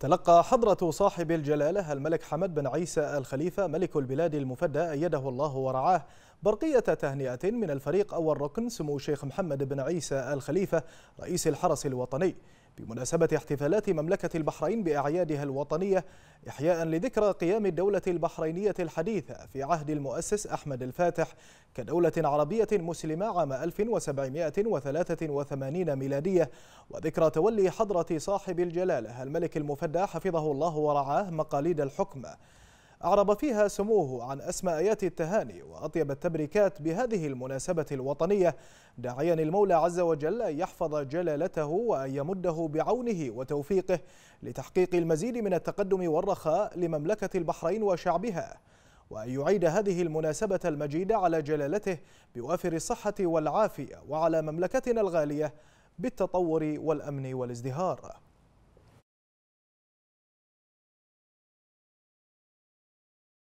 تلقى حضرة صاحب الجلالة الملك حمد بن عيسى الخليفة ملك البلاد المفدى أيده الله ورعاه برقية تهنئة من الفريق أول ركن سمو الشيخ محمد بن عيسى الخليفة رئيس الحرس الوطني بمناسبة احتفالات مملكة البحرين بأعيادها الوطنية إحياء لذكرى قيام الدولة البحرينية الحديثة في عهد المؤسس أحمد الفاتح كدولة عربية مسلمة عام 1783 ميلادية وذكرى تولي حضرة صاحب الجلالة الملك المفدى حفظه الله ورعاه مقاليد الحكم أعرب فيها سموه عن أسماءيات آيات التهاني وأطيب التبريكات بهذه المناسبة الوطنية داعيا المولى عز وجل أن يحفظ جلالته وأن يمده بعونه وتوفيقه لتحقيق المزيد من التقدم والرخاء لمملكة البحرين وشعبها وأن يعيد هذه المناسبة المجيدة على جلالته بوافر الصحة والعافية وعلى مملكتنا الغالية بالتطور والأمن والازدهار